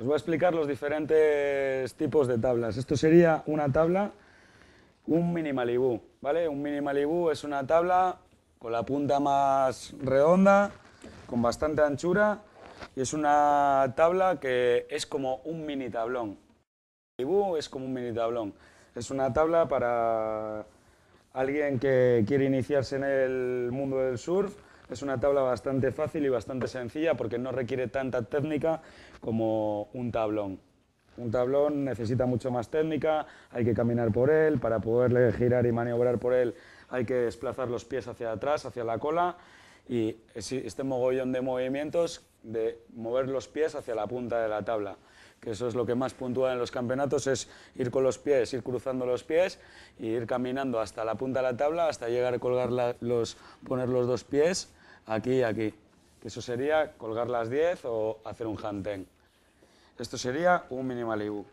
Os voy a explicar los diferentes tipos de tablas. Esto sería una tabla, un mini malibú, ¿vale? Un mini malibú es una tabla con la punta más redonda, con bastante anchura, y es una tabla que es como un mini tablón. malibú es como un mini tablón. Es una tabla para alguien que quiere iniciarse en el mundo del surf es una tabla bastante fácil y bastante sencilla porque no requiere tanta técnica como un tablón. Un tablón necesita mucho más técnica, hay que caminar por él, para poderle girar y maniobrar por él hay que desplazar los pies hacia atrás, hacia la cola y este mogollón de movimientos de mover los pies hacia la punta de la tabla que eso es lo que más puntúa en los campeonatos, es ir con los pies, ir cruzando los pies e ir caminando hasta la punta de la tabla, hasta llegar a colgar los, poner los dos pies aquí y aquí. Que eso sería colgar las 10 o hacer un hunting. Esto sería un minimal